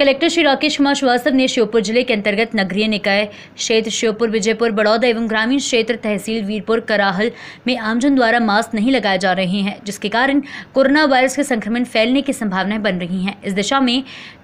collector Shri Rakesh Kumar Srivastava ने श्योपुर जिले के अंतर्गत नगरीय निकाय क्षेत्र श्योपुर विजयपुर बड़ौदा एवं ग्रामीण क्षेत्र तहसील वीरपुर कराहल में आमजन द्वारा मास्क नहीं लगाए जा रहे हैं जिसके कारण कोरोना वायरस के संक्रमण फैलने की संभावनाएं बन रही हैं इस दिशा में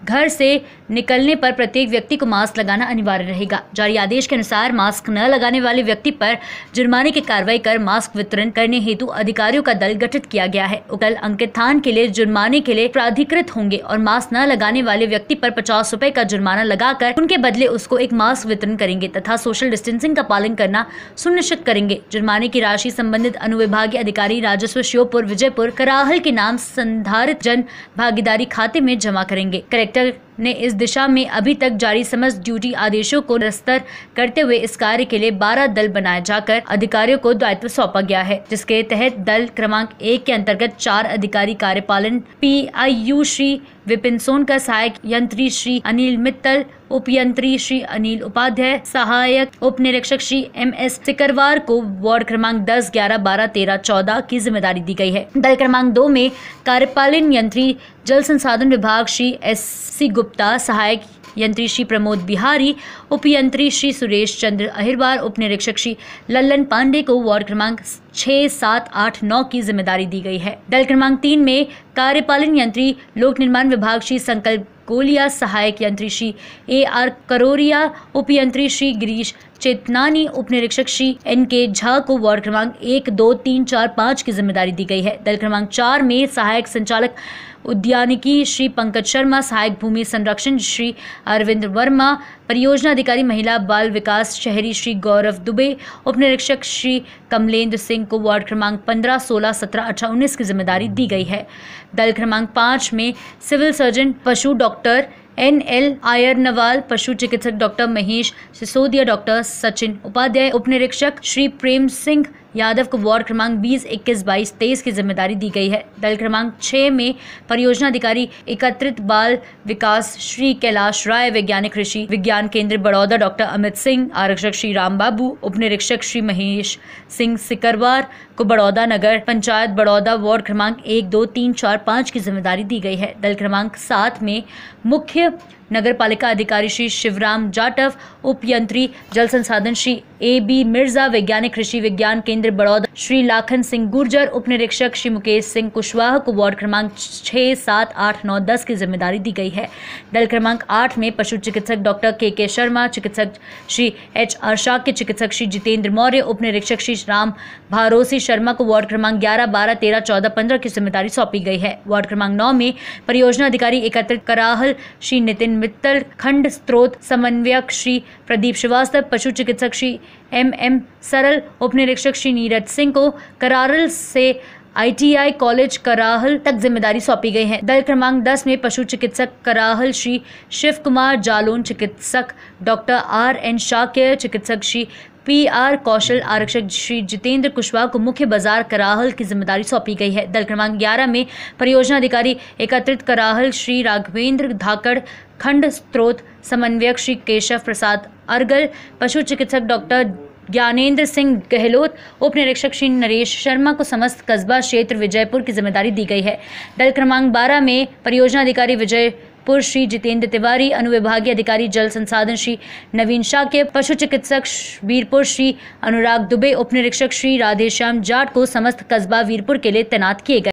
घर से निकलने पर प्रत्येक व्यक्ति को मास्क लगाना अनिवार्य रहेगा जारी आदेश के अनुसार मास्क न लगाने वाले व्यक्ति पर जुर्माने की कार्रवाई कर मास्क वितरण करने हेतु अधिकारियों का दल गठित किया गया है उकल अंकित थान के लिए जुर्माने के लिए प्राधिकृत होंगे और मास्क न लगाने वाले व्यक्ति पर पर पचास रूपए का जुर्माना लगाकर उनके बदले उसको एक मास्क वितरण करेंगे तथा सोशल डिस्टेंसिंग का पालन करना सुनिश्चित करेंगे जुर्माने की राशि संबंधित अनुविभागीय अधिकारी राजस्व श्योपुर विजयपुर कराहल के नाम संधारित जन भागीदारी खाते में जमा करेंगे कलेक्टर ने इस दिशा में अभी तक जारी समस्त ड्यूटी आदेशों को निस्तर करते हुए इस कार्य के लिए 12 दल बनाए जाकर अधिकारियों को दायित्व सौंपा गया है जिसके तहत दल क्रमांक एक के अंतर्गत चार अधिकारी कार्यपालन P I U Shri Vipin Son का सहायक यंत्री श्री अनिल मित्तल उपयंत्री श्री अनिल उपाध्याय सहायक उप निरीक्षक श्री एम एस सिकरवार को वार्ड क्रमांक दस ग्यारह बारह तेरह चौदह की जिम्मेदारी दी गई है दल क्रमांक दो में कार्यपालन यंत्री जल संसाधन विभाग श्री एस सी गुप्ता सहायक यंत्री श्री प्रमोद बिहारी उपयंत्री श्री सुरेश चंद्र अहिरवार उप निरीक्षक श्री लल्लन पांडे को वार्ड क्रमांक छः सात आठ नौ की जिम्मेदारी दी गई है दल क्रमांक तीन में कार्यपालन यंत्री लोक निर्माण विभाग श्री संकल्प कोलिया सहायक यंत्री श्री ए आर करोरिया उपयंत्री श्री गिरीश चेतनानी उप निरीक्षक श्री एन के झा को वार्ड क्रमांक एक दो तीन चार पाँच की जिम्मेदारी दी गई है दल क्रमांक चार में सहायक संचालक उद्यानिकी श्री पंकज शर्मा सहायक भूमि संरक्षण श्री अरविंद वर्मा परियोजना अधिकारी महिला बाल विकास शहरी श्री गौरव दुबे उप निरीक्षक श्री कमलेंद्र सिंह को वार्ड क्रमांक 15, 16, 17, 18, 19 की जिम्मेदारी दी गई है दल क्रमांक पाँच में सिविल सर्जन पशु doctor N L Ayar Nawal पशु चिकित्सक डॉक्टर महेश सिसोदिया डॉक्टर सचिन उपाध्याय उप निरीक्षक श्री प्रेम सिंह यादव को वार्ड क्रमांक बीस इक्कीस बाईस तेईस की जिम्मेदारी दी गई है दल क्रमांक छह में परियोजना अधिकारी एकत्रित बाल विकास श्री कैलाश राय वैज्ञानिक कृषि विज्ञान केंद्र बड़ौदा डॉक्टर अमित सिंह आरक्षक श्री राम बाबू उप निरीक्षक श्री महेश सिंह सिकरवार को बड़ौदा नगर पंचायत बड़ौदा वार्ड क्रमांक एक दो तीन चार पाँच की जिम्मेदारी दी गई है दल क्रमांक सात में मुख्य नगर पालिका अधिकारी श्री शिवराम जाटव उपयंत्री जल संसाधन श्री ए बी मिर्जा वैज्ञानिक कृषि विज्ञान केंद्र बड़ौदा श्री लाखन सिंह गुर्जर उप निरीक्षक श्री मुकेश सिंह कुशवाहा को वार्ड क्रमांक छः सात आठ नौ दस की जिम्मेदारी दी गई है दल क्रमांक आठ में पशु चिकित्सक डॉक्टर के के शर्मा चिकित्सक श्री एच आर शाह के चिकित्सक श्री जितेंद्र मौर्य उप निरीक्षक श्री राम भारोसी शर्मा को वार्ड क्रमांक ग्यारह बारह तेरह चौदह पंद्रह की जिम्मेदारी सौंपी गई है वार्ड क्रमांक नौ में परियोजना अधिकारी एकत्रित कराहल श्री नितिन मित्तल खंड स्त्रोत समन्वयक श्री प्रदीप श्रीवास्तव पशु चिकित्सक श्री एम एम सरल उप निरीक्षक श्री नीरज सिंह को करारल से आईटीआई कॉलेज कराहल तक जिम्मेदारी सौंपी गई है दल क्रमांक 10 में पशु चिकित्सक कराहल श्री शिव कुमार जालोन चिकित्सक डॉक्टर आर एन शाक्य चिकित्सक श्री पीआर कौशल आरक्षक श्री जितेंद्र कुशवाहा को मुख्य बाजार कराहल की जिम्मेदारी सौंपी गई है दल क्रमांक ग्यारह में परियोजना अधिकारी एकत्रित कराहल श्री राघवेंद्र धाकड़ खंड स्त्रोत समन्वयक श्री केशव प्रसाद अर्गल पशु चिकित्सक डॉक्टर ज्ञानेंद्र सिंह गहलोत उप निरीक्षक श्री नरेश शर्मा को समस्त कस्बा क्षेत्र विजयपुर की जिम्मेदारी दी गई है दल क्रमांक 12 में परियोजना अधिकारी विजय नागपुर श्री जितेंद्र तिवारी अनुविभागीय अधिकारी जल संसाधन श्री नवीन शाह पशु चिकित्सक वीरपुर श्री अनुराग दुबे उप निरीक्षक श्री राधेश्याम जाट को समस्त कस्बा वीरपुर के लिए तैनात किए गए